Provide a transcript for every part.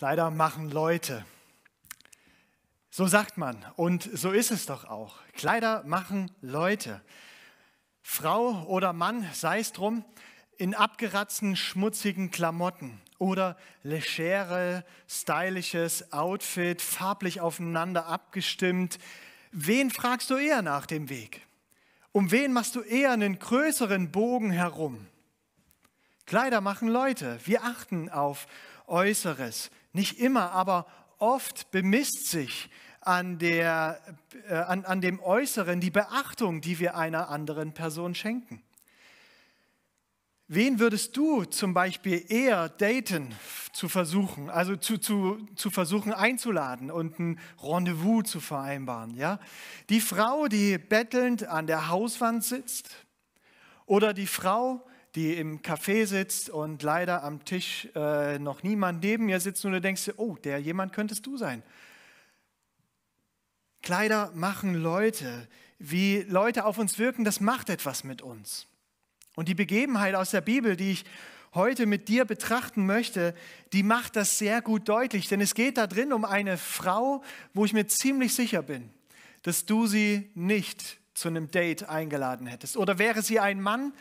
Kleider machen Leute. So sagt man und so ist es doch auch. Kleider machen Leute. Frau oder Mann, sei es drum, in abgeratzten, schmutzigen Klamotten oder legere, stylisches Outfit, farblich aufeinander abgestimmt. Wen fragst du eher nach dem Weg? Um wen machst du eher einen größeren Bogen herum? Kleider machen Leute. Wir achten auf Äußeres nicht immer, aber oft bemisst sich an, der, äh, an, an dem Äußeren die Beachtung, die wir einer anderen Person schenken. Wen würdest du zum Beispiel eher daten zu versuchen, also zu, zu, zu versuchen einzuladen und ein Rendezvous zu vereinbaren? Ja? Die Frau, die bettelnd an der Hauswand sitzt oder die Frau, die die im Café sitzt und leider am Tisch äh, noch niemand neben ihr sitzt und du denkst, oh, der jemand könntest du sein. Kleider machen Leute, wie Leute auf uns wirken, das macht etwas mit uns. Und die Begebenheit aus der Bibel, die ich heute mit dir betrachten möchte, die macht das sehr gut deutlich. Denn es geht da drin um eine Frau, wo ich mir ziemlich sicher bin, dass du sie nicht zu einem Date eingeladen hättest. Oder wäre sie ein Mann,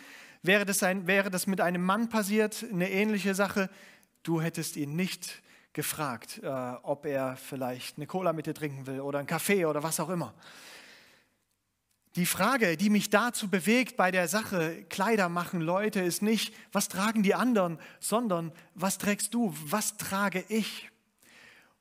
Wäre das, ein, wäre das mit einem Mann passiert, eine ähnliche Sache, du hättest ihn nicht gefragt, äh, ob er vielleicht eine Cola mit dir trinken will oder einen Kaffee oder was auch immer. Die Frage, die mich dazu bewegt bei der Sache, Kleider machen Leute, ist nicht, was tragen die anderen, sondern was trägst du, was trage ich?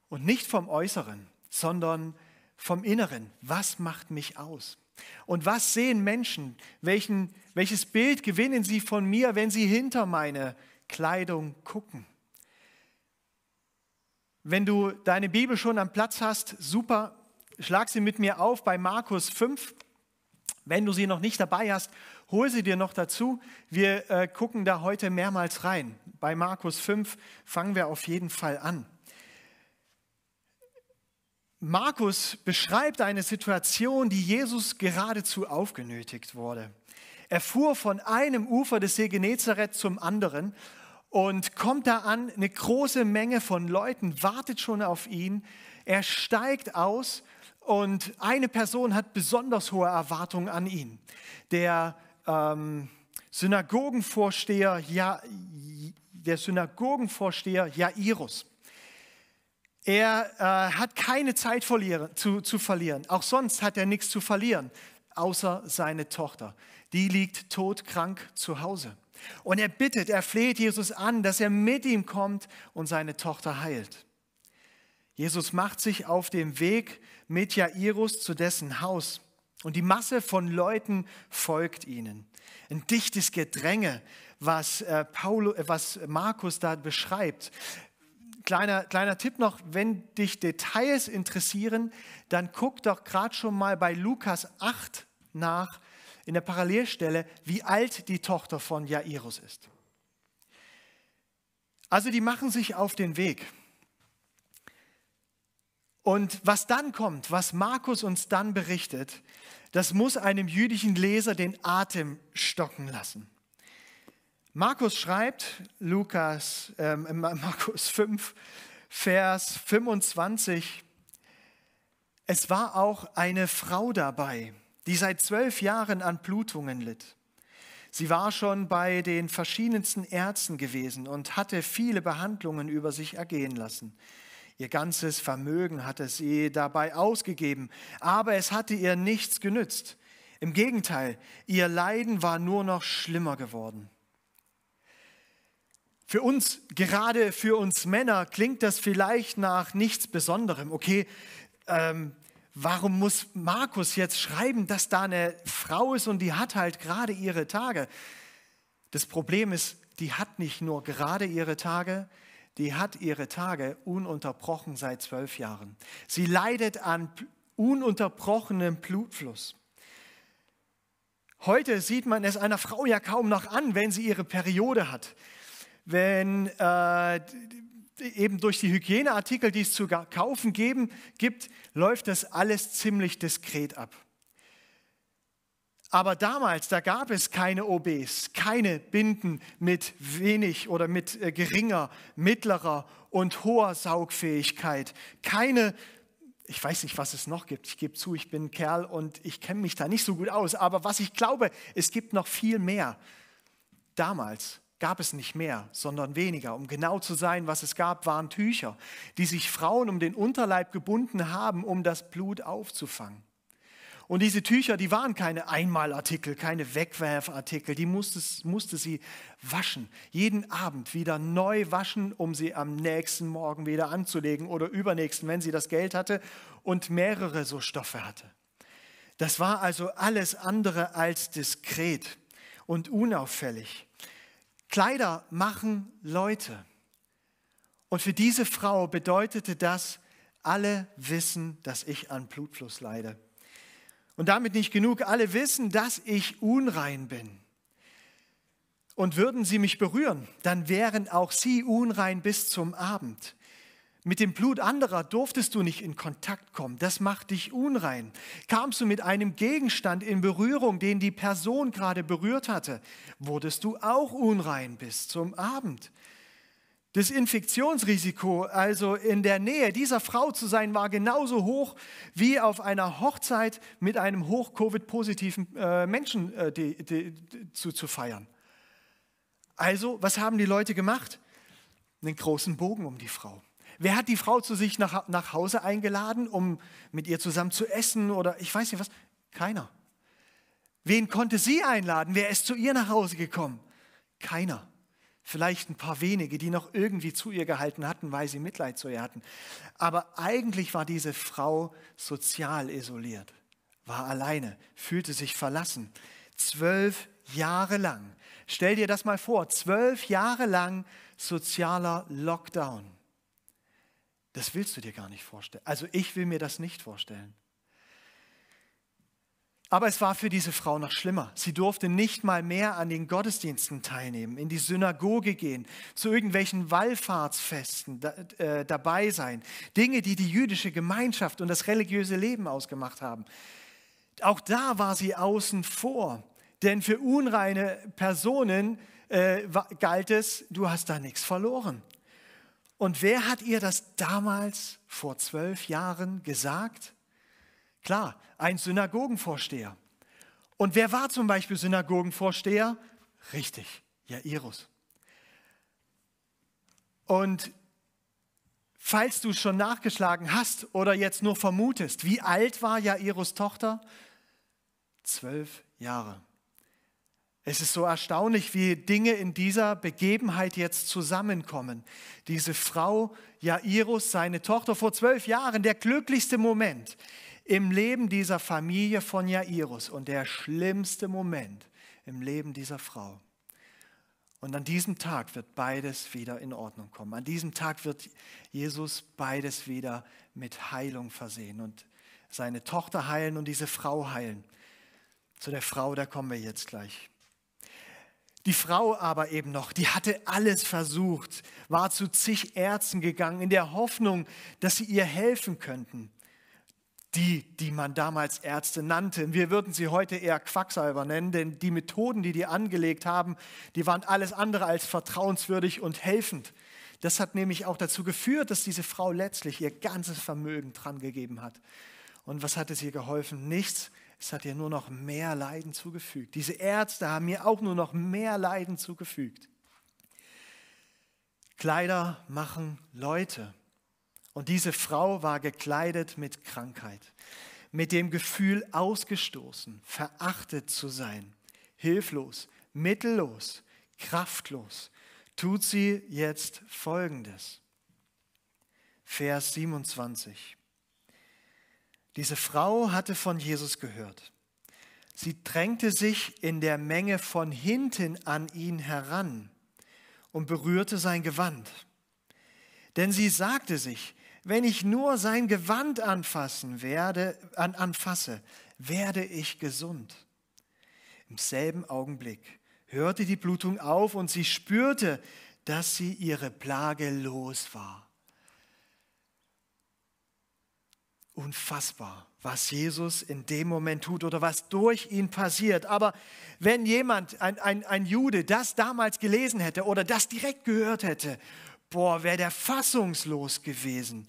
Und nicht vom Äußeren, sondern vom Inneren. Was macht mich aus? Und was sehen Menschen? Welchen, welches Bild gewinnen sie von mir, wenn sie hinter meine Kleidung gucken? Wenn du deine Bibel schon am Platz hast, super, schlag sie mit mir auf bei Markus 5. Wenn du sie noch nicht dabei hast, hol sie dir noch dazu. Wir äh, gucken da heute mehrmals rein. Bei Markus 5 fangen wir auf jeden Fall an. Markus beschreibt eine Situation, die Jesus geradezu aufgenötigt wurde. Er fuhr von einem Ufer des See Genezareth zum anderen und kommt da an, eine große Menge von Leuten wartet schon auf ihn. Er steigt aus und eine Person hat besonders hohe Erwartungen an ihn. Der ähm, Synagogenvorsteher, ja, der Synagogenvorsteher Jairus. Er äh, hat keine Zeit zu, zu verlieren. Auch sonst hat er nichts zu verlieren, außer seine Tochter. Die liegt todkrank zu Hause. Und er bittet, er fleht Jesus an, dass er mit ihm kommt und seine Tochter heilt. Jesus macht sich auf dem Weg mit Jairus zu dessen Haus. Und die Masse von Leuten folgt ihnen. Ein dichtes Gedränge, was, äh, Paulo, äh, was Markus da beschreibt kleiner, kleiner Tipp noch, wenn dich Details interessieren, dann guck doch gerade schon mal bei Lukas 8 nach, in der Parallelstelle, wie alt die Tochter von Jairus ist. Also die machen sich auf den Weg. Und was dann kommt, was Markus uns dann berichtet, das muss einem jüdischen Leser den Atem stocken lassen. Markus schreibt, Lukas, ähm, Markus 5, Vers 25, es war auch eine Frau dabei, die seit zwölf Jahren an Blutungen litt. Sie war schon bei den verschiedensten Ärzten gewesen und hatte viele Behandlungen über sich ergehen lassen. Ihr ganzes Vermögen hatte sie dabei ausgegeben, aber es hatte ihr nichts genützt. Im Gegenteil, ihr Leiden war nur noch schlimmer geworden. Für uns, gerade für uns Männer, klingt das vielleicht nach nichts Besonderem. Okay, ähm, warum muss Markus jetzt schreiben, dass da eine Frau ist und die hat halt gerade ihre Tage? Das Problem ist, die hat nicht nur gerade ihre Tage, die hat ihre Tage ununterbrochen seit zwölf Jahren. Sie leidet an ununterbrochenem Blutfluss. Heute sieht man es einer Frau ja kaum noch an, wenn sie ihre Periode hat wenn äh, eben durch die Hygieneartikel, die es zu kaufen geben, gibt, läuft das alles ziemlich diskret ab. Aber damals, da gab es keine OBs, keine Binden mit wenig oder mit äh, geringer, mittlerer und hoher Saugfähigkeit, keine ich weiß nicht, was es noch gibt. Ich gebe zu, ich bin ein Kerl und ich kenne mich da nicht so gut aus. Aber was ich glaube, es gibt noch viel mehr. Damals gab es nicht mehr, sondern weniger. Um genau zu sein, was es gab, waren Tücher, die sich Frauen um den Unterleib gebunden haben, um das Blut aufzufangen. Und diese Tücher, die waren keine Einmalartikel, keine Wegwerfartikel, die musste, musste sie waschen, jeden Abend wieder neu waschen, um sie am nächsten Morgen wieder anzulegen oder übernächsten, wenn sie das Geld hatte und mehrere so Stoffe hatte. Das war also alles andere als diskret und unauffällig. Kleider machen Leute. Und für diese Frau bedeutete das, alle wissen, dass ich an Blutfluss leide. Und damit nicht genug, alle wissen, dass ich unrein bin. Und würden sie mich berühren, dann wären auch sie unrein bis zum Abend. Mit dem Blut anderer durftest du nicht in Kontakt kommen. Das macht dich unrein. Kamst du mit einem Gegenstand in Berührung, den die Person gerade berührt hatte, wurdest du auch unrein bis zum Abend. Das Infektionsrisiko, also in der Nähe dieser Frau zu sein, war genauso hoch wie auf einer Hochzeit mit einem hoch-Covid-positiven äh, Menschen äh, die, die, zu, zu feiern. Also, was haben die Leute gemacht? Einen großen Bogen um die Frau. Wer hat die Frau zu sich nach, nach Hause eingeladen, um mit ihr zusammen zu essen oder ich weiß nicht was? Keiner. Wen konnte sie einladen? Wer ist zu ihr nach Hause gekommen? Keiner. Vielleicht ein paar wenige, die noch irgendwie zu ihr gehalten hatten, weil sie Mitleid zu ihr hatten. Aber eigentlich war diese Frau sozial isoliert, war alleine, fühlte sich verlassen. Zwölf Jahre lang. Stell dir das mal vor, zwölf Jahre lang sozialer Lockdown. Das willst du dir gar nicht vorstellen. Also ich will mir das nicht vorstellen. Aber es war für diese Frau noch schlimmer. Sie durfte nicht mal mehr an den Gottesdiensten teilnehmen, in die Synagoge gehen, zu irgendwelchen Wallfahrtsfesten da, äh, dabei sein. Dinge, die die jüdische Gemeinschaft und das religiöse Leben ausgemacht haben. Auch da war sie außen vor. Denn für unreine Personen äh, galt es, du hast da nichts verloren. Und wer hat ihr das damals vor zwölf Jahren gesagt? Klar, ein Synagogenvorsteher. Und wer war zum Beispiel Synagogenvorsteher? Richtig, Jairus. Und falls du schon nachgeschlagen hast oder jetzt nur vermutest, wie alt war Jairus Tochter? Zwölf Jahre. Es ist so erstaunlich, wie Dinge in dieser Begebenheit jetzt zusammenkommen. Diese Frau, Jairus, seine Tochter vor zwölf Jahren, der glücklichste Moment im Leben dieser Familie von Jairus und der schlimmste Moment im Leben dieser Frau. Und an diesem Tag wird beides wieder in Ordnung kommen. An diesem Tag wird Jesus beides wieder mit Heilung versehen und seine Tochter heilen und diese Frau heilen. Zu der Frau, da kommen wir jetzt gleich. Die Frau aber eben noch, die hatte alles versucht, war zu zig Ärzten gegangen, in der Hoffnung, dass sie ihr helfen könnten. Die, die man damals Ärzte nannte. Wir würden sie heute eher Quacksalber nennen, denn die Methoden, die die angelegt haben, die waren alles andere als vertrauenswürdig und helfend. Das hat nämlich auch dazu geführt, dass diese Frau letztlich ihr ganzes Vermögen drangegeben hat. Und was hat es ihr geholfen? Nichts, es hat dir nur noch mehr Leiden zugefügt. Diese Ärzte haben mir auch nur noch mehr Leiden zugefügt. Kleider machen Leute. Und diese Frau war gekleidet mit Krankheit, mit dem Gefühl ausgestoßen, verachtet zu sein, hilflos, mittellos, kraftlos. Tut sie jetzt Folgendes. Vers 27. Diese Frau hatte von Jesus gehört. Sie drängte sich in der Menge von hinten an ihn heran und berührte sein Gewand. Denn sie sagte sich, wenn ich nur sein Gewand anfassen werde, an, anfasse, werde ich gesund. Im selben Augenblick hörte die Blutung auf und sie spürte, dass sie ihre Plage los war. unfassbar, was Jesus in dem Moment tut oder was durch ihn passiert. Aber wenn jemand, ein, ein, ein Jude, das damals gelesen hätte oder das direkt gehört hätte, boah, wäre der fassungslos gewesen.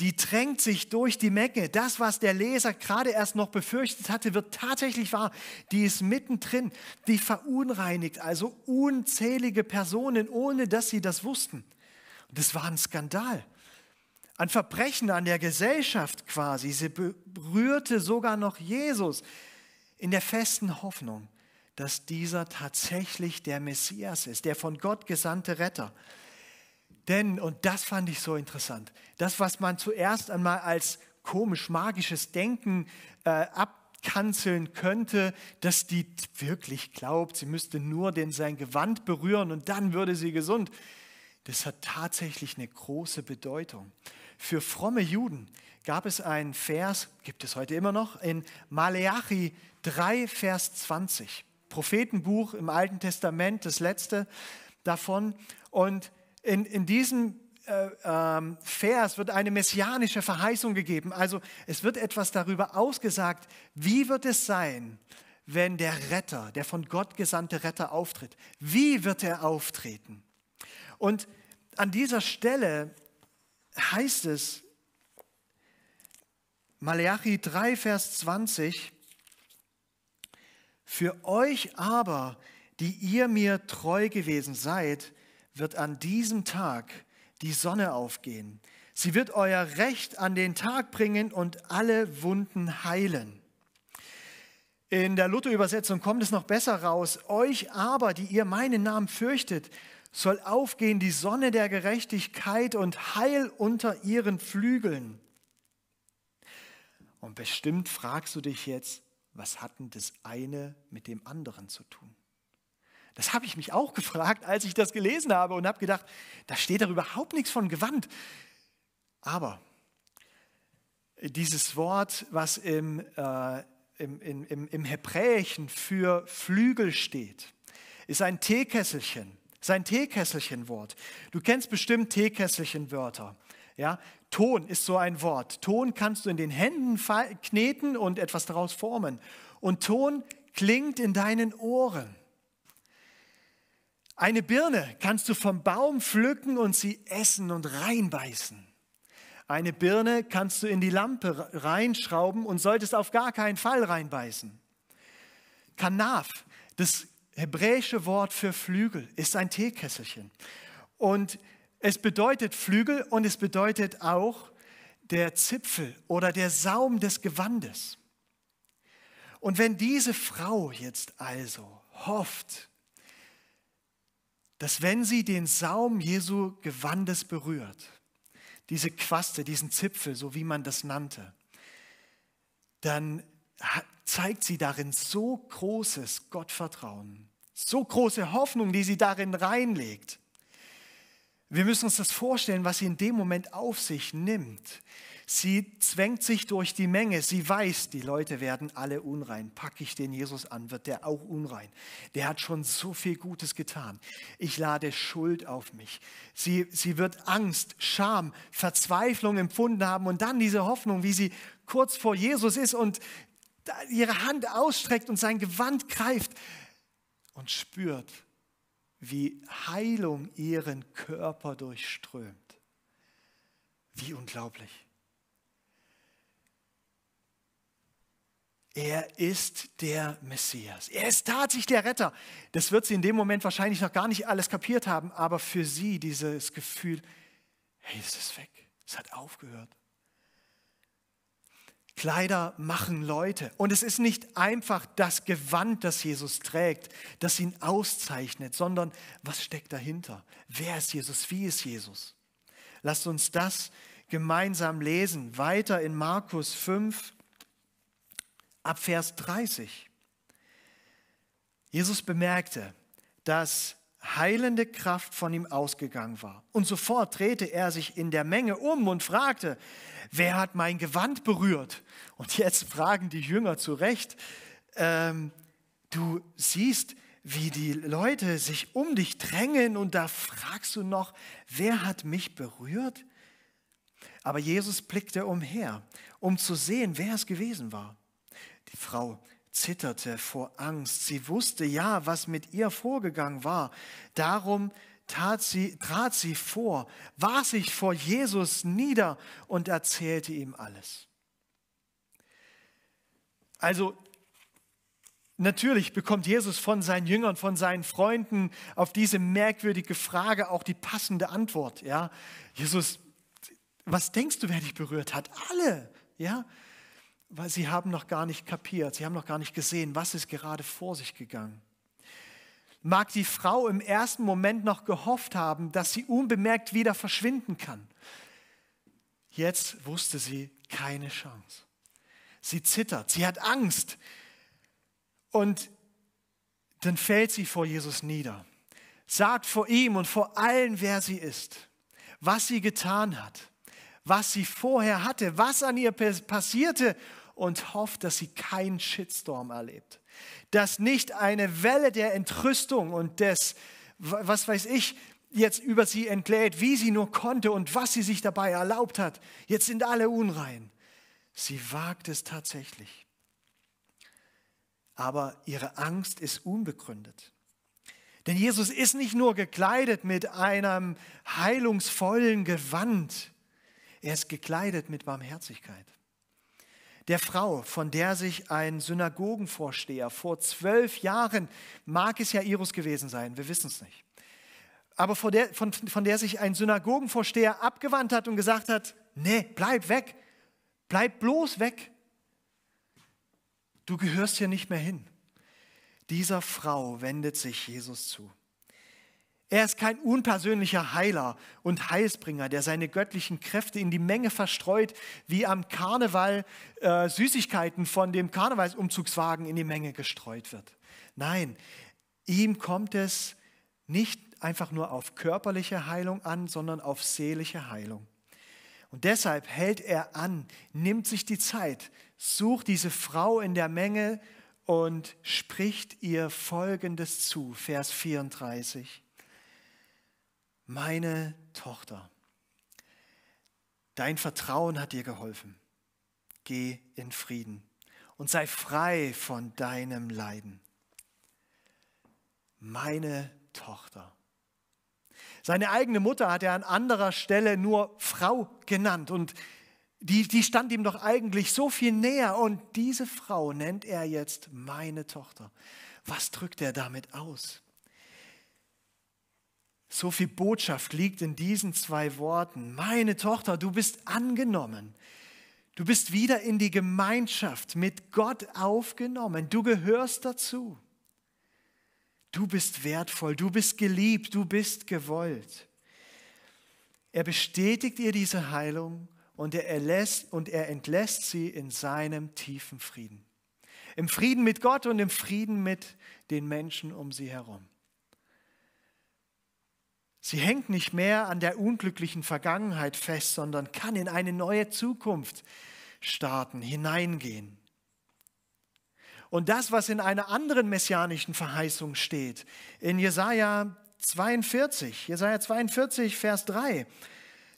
Die drängt sich durch die Menge. Das, was der Leser gerade erst noch befürchtet hatte, wird tatsächlich wahr. Die ist mittendrin. Die verunreinigt also unzählige Personen, ohne dass sie das wussten. Und das war ein Skandal an Verbrechen, an der Gesellschaft quasi. Sie berührte sogar noch Jesus in der festen Hoffnung, dass dieser tatsächlich der Messias ist, der von Gott gesandte Retter. Denn, und das fand ich so interessant, das, was man zuerst einmal als komisch-magisches Denken äh, abkanzeln könnte, dass die wirklich glaubt, sie müsste nur den, sein Gewand berühren und dann würde sie gesund. Das hat tatsächlich eine große Bedeutung. Für fromme Juden gab es einen Vers, gibt es heute immer noch, in Maleachi 3, Vers 20. Prophetenbuch im Alten Testament, das letzte davon. Und in, in diesem äh, ähm, Vers wird eine messianische Verheißung gegeben. Also es wird etwas darüber ausgesagt, wie wird es sein, wenn der Retter, der von Gott gesandte Retter auftritt. Wie wird er auftreten? Und an dieser Stelle heißt es, Maleachi 3, Vers 20, für euch aber, die ihr mir treu gewesen seid, wird an diesem Tag die Sonne aufgehen. Sie wird euer Recht an den Tag bringen und alle Wunden heilen. In der Luther-Übersetzung kommt es noch besser raus. Euch aber, die ihr meinen Namen fürchtet, soll aufgehen die Sonne der Gerechtigkeit und Heil unter ihren Flügeln. Und bestimmt fragst du dich jetzt, was hat denn das eine mit dem anderen zu tun? Das habe ich mich auch gefragt, als ich das gelesen habe und habe gedacht, da steht doch überhaupt nichts von Gewand. Aber dieses Wort, was im, äh, im, im, im Hebräischen für Flügel steht, ist ein Teekesselchen. Sein Teekesselchenwort. Du kennst bestimmt Teekesselchenwörter. Ja, Ton ist so ein Wort. Ton kannst du in den Händen kneten und etwas daraus formen. Und Ton klingt in deinen Ohren. Eine Birne kannst du vom Baum pflücken und sie essen und reinbeißen. Eine Birne kannst du in die Lampe reinschrauben und solltest auf gar keinen Fall reinbeißen. Kanaf, das hebräische Wort für Flügel ist ein Teekesselchen. Und es bedeutet Flügel und es bedeutet auch der Zipfel oder der Saum des Gewandes. Und wenn diese Frau jetzt also hofft, dass wenn sie den Saum Jesu Gewandes berührt, diese Quaste, diesen Zipfel, so wie man das nannte, dann zeigt sie darin so großes Gottvertrauen, so große Hoffnung, die sie darin reinlegt. Wir müssen uns das vorstellen, was sie in dem Moment auf sich nimmt. Sie zwängt sich durch die Menge. Sie weiß, die Leute werden alle unrein. Packe ich den Jesus an, wird der auch unrein. Der hat schon so viel Gutes getan. Ich lade Schuld auf mich. Sie, sie wird Angst, Scham, Verzweiflung empfunden haben und dann diese Hoffnung, wie sie kurz vor Jesus ist und ihre Hand ausstreckt und sein Gewand greift und spürt, wie Heilung ihren Körper durchströmt. Wie unglaublich. Er ist der Messias. Er ist tatsächlich der Retter. Das wird sie in dem Moment wahrscheinlich noch gar nicht alles kapiert haben, aber für sie dieses Gefühl, hey, es ist weg. Es hat aufgehört. Kleider machen Leute. Und es ist nicht einfach das Gewand, das Jesus trägt, das ihn auszeichnet, sondern was steckt dahinter? Wer ist Jesus? Wie ist Jesus? Lasst uns das gemeinsam lesen. Weiter in Markus 5, ab Vers 30. Jesus bemerkte, dass heilende Kraft von ihm ausgegangen war. Und sofort drehte er sich in der Menge um und fragte, wer hat mein Gewand berührt? Und jetzt fragen die Jünger zu Recht, ähm, du siehst, wie die Leute sich um dich drängen und da fragst du noch, wer hat mich berührt? Aber Jesus blickte umher, um zu sehen, wer es gewesen war. Die Frau zitterte vor Angst. Sie wusste ja, was mit ihr vorgegangen war. Darum trat sie, trat sie vor, warf sich vor Jesus nieder und erzählte ihm alles. Also natürlich bekommt Jesus von seinen Jüngern, von seinen Freunden auf diese merkwürdige Frage auch die passende Antwort. Ja? Jesus, was denkst du, wer dich berührt hat? Alle. Ja? Weil sie haben noch gar nicht kapiert, sie haben noch gar nicht gesehen, was ist gerade vor sich gegangen mag die Frau im ersten Moment noch gehofft haben, dass sie unbemerkt wieder verschwinden kann. Jetzt wusste sie keine Chance. Sie zittert, sie hat Angst und dann fällt sie vor Jesus nieder, sagt vor ihm und vor allen, wer sie ist, was sie getan hat, was sie vorher hatte, was an ihr passierte und hofft, dass sie keinen Shitstorm erlebt dass nicht eine Welle der Entrüstung und des, was weiß ich, jetzt über sie entlädt, wie sie nur konnte und was sie sich dabei erlaubt hat. Jetzt sind alle unrein. Sie wagt es tatsächlich. Aber ihre Angst ist unbegründet. Denn Jesus ist nicht nur gekleidet mit einem heilungsvollen Gewand, er ist gekleidet mit Barmherzigkeit der Frau, von der sich ein Synagogenvorsteher vor zwölf Jahren, mag es ja Iris gewesen sein, wir wissen es nicht, aber von der, von, von der sich ein Synagogenvorsteher abgewandt hat und gesagt hat, nee, bleib weg, bleib bloß weg, du gehörst hier nicht mehr hin. Dieser Frau wendet sich Jesus zu. Er ist kein unpersönlicher Heiler und Heilsbringer, der seine göttlichen Kräfte in die Menge verstreut, wie am Karneval äh, Süßigkeiten von dem Karnevalsumzugswagen in die Menge gestreut wird. Nein, ihm kommt es nicht einfach nur auf körperliche Heilung an, sondern auf seelische Heilung. Und deshalb hält er an, nimmt sich die Zeit, sucht diese Frau in der Menge und spricht ihr Folgendes zu. Vers 34 meine Tochter, dein Vertrauen hat dir geholfen. Geh in Frieden und sei frei von deinem Leiden. Meine Tochter. Seine eigene Mutter hat er an anderer Stelle nur Frau genannt und die, die stand ihm doch eigentlich so viel näher und diese Frau nennt er jetzt meine Tochter. Was drückt er damit aus? So viel Botschaft liegt in diesen zwei Worten. Meine Tochter, du bist angenommen. Du bist wieder in die Gemeinschaft mit Gott aufgenommen. Du gehörst dazu. Du bist wertvoll, du bist geliebt, du bist gewollt. Er bestätigt ihr diese Heilung und er, erlässt, und er entlässt sie in seinem tiefen Frieden. Im Frieden mit Gott und im Frieden mit den Menschen um sie herum. Sie hängt nicht mehr an der unglücklichen Vergangenheit fest, sondern kann in eine neue Zukunft starten, hineingehen. Und das, was in einer anderen messianischen Verheißung steht, in Jesaja 42, Jesaja 42, Vers 3,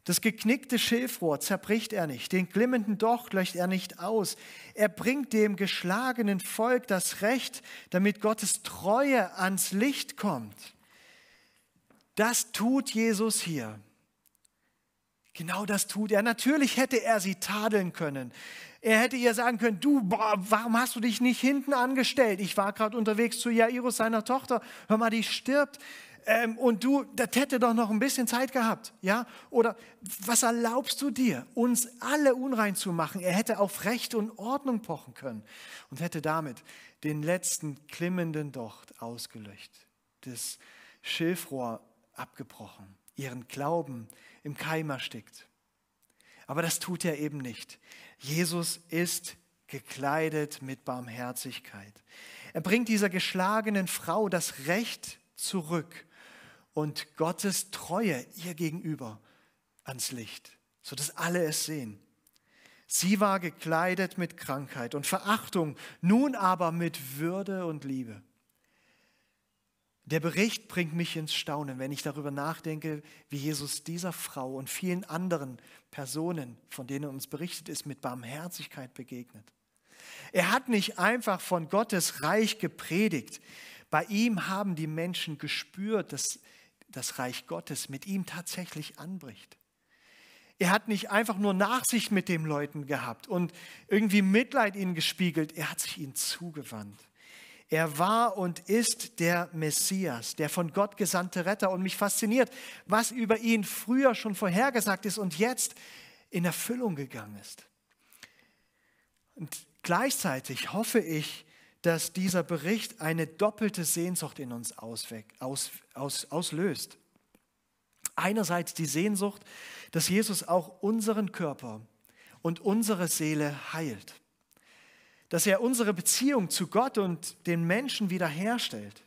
das geknickte Schilfrohr zerbricht er nicht, den glimmenden Doch löscht er nicht aus. Er bringt dem geschlagenen Volk das Recht, damit Gottes Treue ans Licht kommt. Das tut Jesus hier. Genau das tut er. Natürlich hätte er sie tadeln können. Er hätte ihr sagen können, du, boah, warum hast du dich nicht hinten angestellt? Ich war gerade unterwegs zu Jairus, seiner Tochter. Hör mal, die stirbt. Ähm, und du, das hätte doch noch ein bisschen Zeit gehabt. Ja? Oder was erlaubst du dir, uns alle unrein zu machen? Er hätte auf Recht und Ordnung pochen können und hätte damit den letzten klimmenden Docht ausgelöscht. Das Schilfrohr abgebrochen, ihren Glauben im Keim erstickt. Aber das tut er eben nicht. Jesus ist gekleidet mit Barmherzigkeit. Er bringt dieser geschlagenen Frau das Recht zurück und Gottes Treue ihr gegenüber ans Licht, sodass alle es sehen. Sie war gekleidet mit Krankheit und Verachtung, nun aber mit Würde und Liebe. Der Bericht bringt mich ins Staunen, wenn ich darüber nachdenke, wie Jesus dieser Frau und vielen anderen Personen, von denen uns berichtet ist, mit Barmherzigkeit begegnet. Er hat nicht einfach von Gottes Reich gepredigt. Bei ihm haben die Menschen gespürt, dass das Reich Gottes mit ihm tatsächlich anbricht. Er hat nicht einfach nur Nachsicht mit den Leuten gehabt und irgendwie Mitleid ihnen gespiegelt, er hat sich ihnen zugewandt. Er war und ist der Messias, der von Gott gesandte Retter. Und mich fasziniert, was über ihn früher schon vorhergesagt ist und jetzt in Erfüllung gegangen ist. Und gleichzeitig hoffe ich, dass dieser Bericht eine doppelte Sehnsucht in uns ausweg, aus, aus, auslöst. Einerseits die Sehnsucht, dass Jesus auch unseren Körper und unsere Seele heilt dass er unsere Beziehung zu Gott und den Menschen wiederherstellt.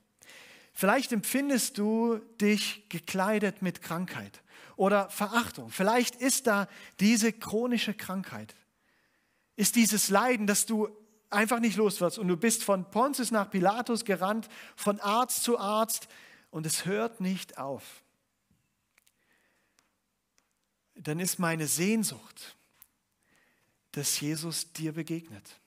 Vielleicht empfindest du dich gekleidet mit Krankheit oder Verachtung. Vielleicht ist da diese chronische Krankheit. Ist dieses Leiden, dass du einfach nicht los wirst und du bist von Pontius nach Pilatus gerannt, von Arzt zu Arzt und es hört nicht auf. Dann ist meine Sehnsucht, dass Jesus dir begegnet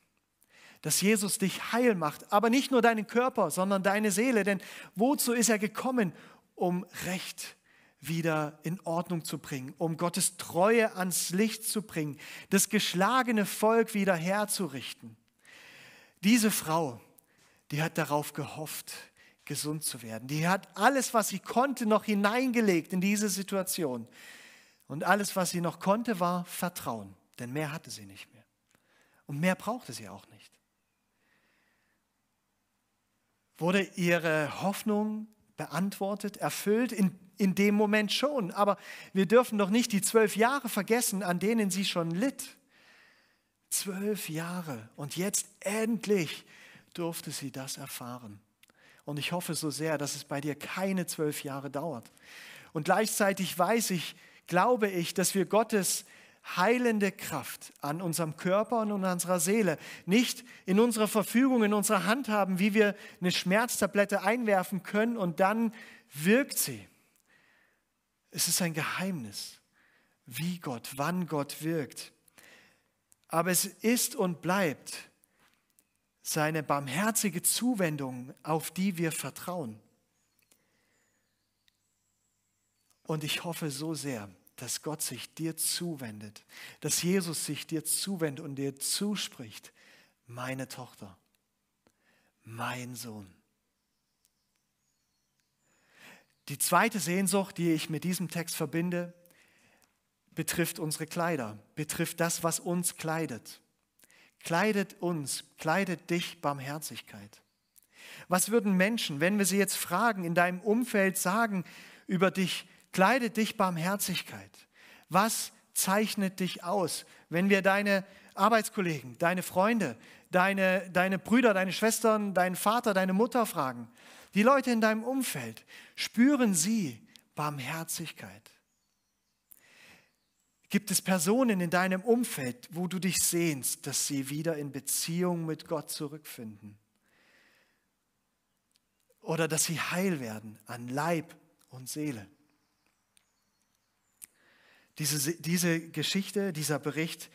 dass Jesus dich heil macht, aber nicht nur deinen Körper, sondern deine Seele. Denn wozu ist er gekommen? Um Recht wieder in Ordnung zu bringen, um Gottes Treue ans Licht zu bringen, das geschlagene Volk wieder herzurichten. Diese Frau, die hat darauf gehofft, gesund zu werden. Die hat alles, was sie konnte, noch hineingelegt in diese Situation. Und alles, was sie noch konnte, war Vertrauen, denn mehr hatte sie nicht mehr. Und mehr brauchte sie auch nicht. Wurde ihre Hoffnung beantwortet, erfüllt? In, in dem Moment schon. Aber wir dürfen doch nicht die zwölf Jahre vergessen, an denen sie schon litt. Zwölf Jahre. Und jetzt endlich durfte sie das erfahren. Und ich hoffe so sehr, dass es bei dir keine zwölf Jahre dauert. Und gleichzeitig weiß ich, glaube ich, dass wir Gottes heilende Kraft an unserem Körper und unserer Seele nicht in unserer Verfügung, in unserer Hand haben, wie wir eine Schmerztablette einwerfen können und dann wirkt sie. Es ist ein Geheimnis, wie Gott, wann Gott wirkt. Aber es ist und bleibt seine barmherzige Zuwendung, auf die wir vertrauen. Und ich hoffe so sehr, dass Gott sich dir zuwendet, dass Jesus sich dir zuwendet und dir zuspricht, meine Tochter, mein Sohn. Die zweite Sehnsucht, die ich mit diesem Text verbinde, betrifft unsere Kleider, betrifft das, was uns kleidet. Kleidet uns, kleidet dich Barmherzigkeit. Was würden Menschen, wenn wir sie jetzt fragen, in deinem Umfeld sagen über dich, Kleide dich Barmherzigkeit. Was zeichnet dich aus? Wenn wir deine Arbeitskollegen, deine Freunde, deine, deine Brüder, deine Schwestern, deinen Vater, deine Mutter fragen, die Leute in deinem Umfeld, spüren sie Barmherzigkeit? Gibt es Personen in deinem Umfeld, wo du dich sehnst, dass sie wieder in Beziehung mit Gott zurückfinden? Oder dass sie heil werden an Leib und Seele? Diese, diese Geschichte, dieser Bericht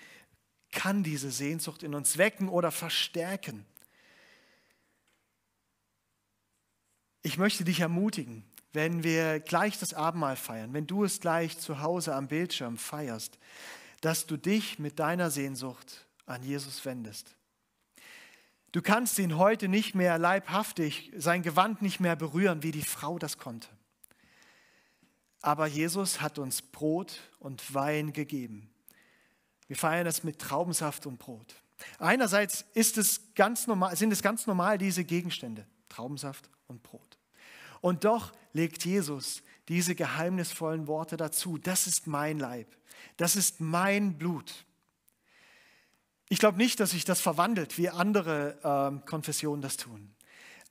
kann diese Sehnsucht in uns wecken oder verstärken. Ich möchte dich ermutigen, wenn wir gleich das Abendmahl feiern, wenn du es gleich zu Hause am Bildschirm feierst, dass du dich mit deiner Sehnsucht an Jesus wendest. Du kannst ihn heute nicht mehr leibhaftig, sein Gewand nicht mehr berühren, wie die Frau das konnte. Aber Jesus hat uns Brot und Wein gegeben. Wir feiern das mit Traubensaft und Brot. Einerseits ist es ganz normal, sind es ganz normal diese Gegenstände, Traubensaft und Brot. Und doch legt Jesus diese geheimnisvollen Worte dazu. Das ist mein Leib, das ist mein Blut. Ich glaube nicht, dass sich das verwandelt, wie andere äh, Konfessionen das tun.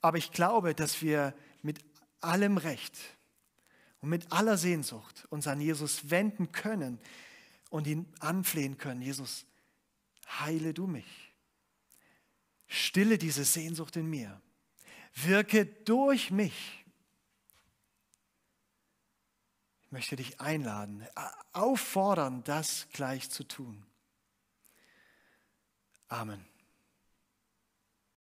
Aber ich glaube, dass wir mit allem Recht und mit aller Sehnsucht uns an Jesus wenden können und ihn anflehen können, Jesus, heile du mich. Stille diese Sehnsucht in mir. Wirke durch mich. Ich möchte dich einladen, auffordern, das gleich zu tun. Amen.